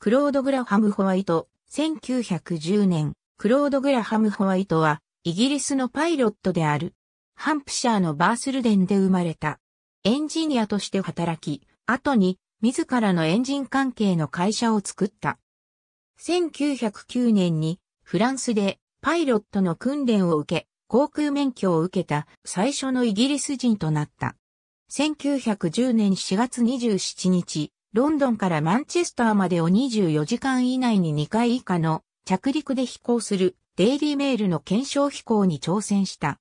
クロード・グラハム・ホワイト、1910年、クロード・グラハム・ホワイトは、イギリスのパイロットである。ハンプシャーのバースルデンで生まれた。エンジニアとして働き、後に自らのエンジン関係の会社を作った。1909年にフランスでパイロットの訓練を受け、航空免許を受けた最初のイギリス人となった。1910年4月27日、ロンドンからマンチェスターまでを24時間以内に2回以下の着陸で飛行するデイリーメールの検証飛行に挑戦した。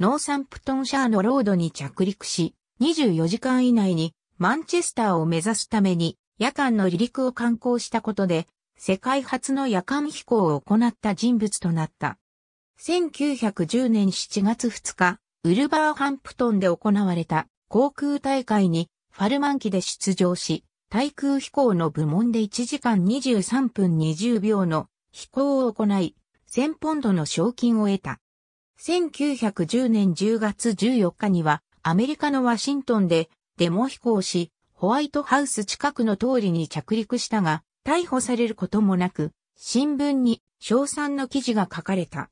ノーサンプトンシャーのロードに着陸し、24時間以内にマンチェスターを目指すために夜間の離陸を観光したことで、世界初の夜間飛行を行った人物となった。1910年7月2日、ウルバーハンプトンで行われた航空大会にファルマン機で出場し、対空飛行の部門で1時間23分20秒の飛行を行い、1000ポンドの賞金を得た。1910年10月14日には、アメリカのワシントンでデモ飛行し、ホワイトハウス近くの通りに着陸したが、逮捕されることもなく、新聞に賞賛の記事が書かれた。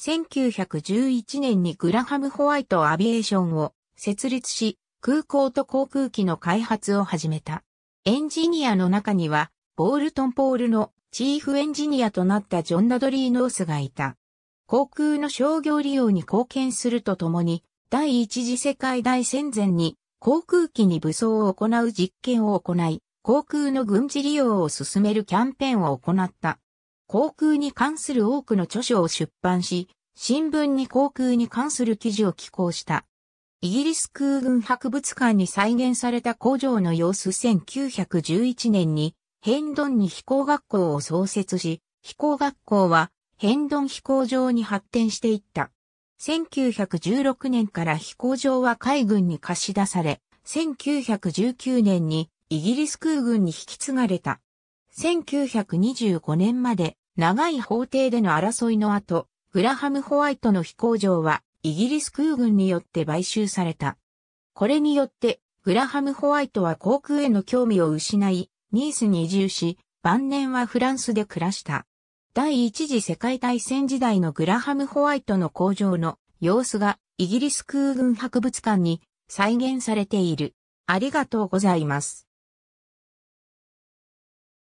1911年にグラハム・ホワイト・アビエーションを設立し、空港と航空機の開発を始めた。エンジニアの中には、ボールトンポールのチーフエンジニアとなったジョン・ナドリー・ノースがいた。航空の商業利用に貢献するとともに、第一次世界大戦前に航空機に武装を行う実験を行い、航空の軍事利用を進めるキャンペーンを行った。航空に関する多くの著書を出版し、新聞に航空に関する記事を寄稿した。イギリス空軍博物館に再現された工場の様子1911年にヘンドンに飛行学校を創設し、飛行学校はヘンドン飛行場に発展していった。1916年から飛行場は海軍に貸し出され、1919年にイギリス空軍に引き継がれた。1925年まで長い法廷での争いの後、グラハム・ホワイトの飛行場はイギリス空軍によって買収された。これによって、グラハム・ホワイトは航空への興味を失い、ニースに移住し、晩年はフランスで暮らした。第一次世界大戦時代のグラハム・ホワイトの工場の様子がイギリス空軍博物館に再現されている。ありがとうございます。